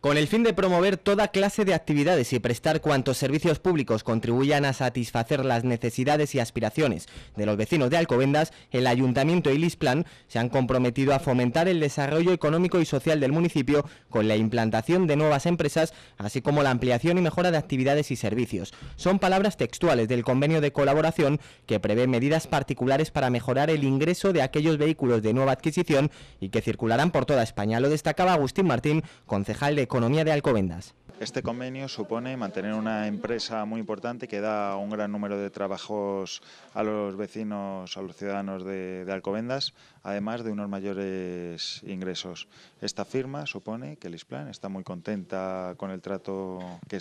Con el fin de promover toda clase de actividades y prestar cuantos servicios públicos contribuyan a satisfacer las necesidades y aspiraciones de los vecinos de Alcobendas, el Ayuntamiento y Lisplan se han comprometido a fomentar el desarrollo económico y social del municipio con la implantación de nuevas empresas, así como la ampliación y mejora de actividades y servicios. Son palabras textuales del convenio de colaboración que prevé medidas particulares para mejorar el ingreso de aquellos vehículos de nueva adquisición y que circularán por toda España. Lo destacaba Agustín Martín, concejal de Economía de Alcobendas. Este convenio supone mantener una empresa muy importante que da un gran número de trabajos a los vecinos, a los ciudadanos de, Alcobendas, además de unos mayores ingresos. Esta firma supone que Lisplan está muy contenta con el trato que,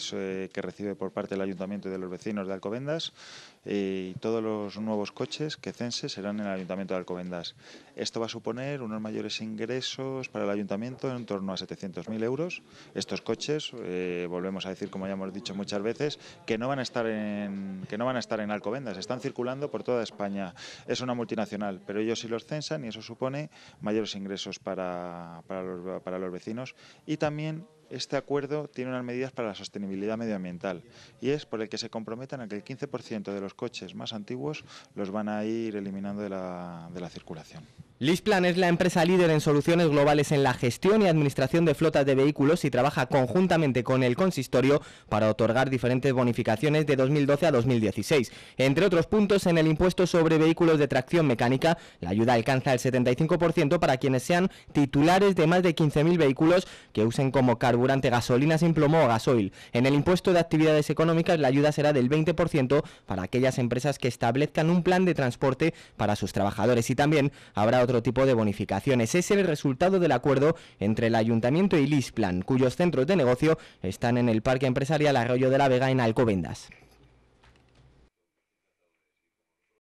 recibe por parte del ayuntamiento y de los vecinos de Alcobendas y todos los nuevos coches que cense serán en el ayuntamiento de Alcobendas. Esto va a suponer unos mayores ingresos para el ayuntamiento en torno a 700.000 euros. Estos coches... Eh, volvemos a decir, como ya hemos dicho muchas veces, que no van a estar en, que no van a estar en Alcobendas, están circulando por toda España. Es una multinacional, pero ellos sí los censan y eso supone mayores ingresos para, para, los, vecinos y también este acuerdo tiene unas medidas para la sostenibilidad medioambiental y es por el que se comprometan a que el 15% de los coches más antiguos los van a ir eliminando de la, de la circulación. Lisplan es la empresa líder en soluciones globales en la gestión y administración de flotas de vehículos y trabaja conjuntamente con el consistorio para otorgar diferentes bonificaciones de 2012 a 2016. Entre otros puntos, en el impuesto sobre vehículos de tracción mecánica, la ayuda alcanza el 75% para quienes sean titulares de más de 15.000 vehículos que usen como carburante gasolina sin plomo o gasoil. En el impuesto de actividades económicas, la ayuda será del 20% para aquellas empresas que establezcan un plan de transporte para sus trabajadores y también habrá otro tipo de bonificaciones. Es el resultado del acuerdo entre el Ayuntamiento y Lisplan, cuyos centros de negocio están en el Parque Empresarial Arroyo de la Vega en Alcobendas.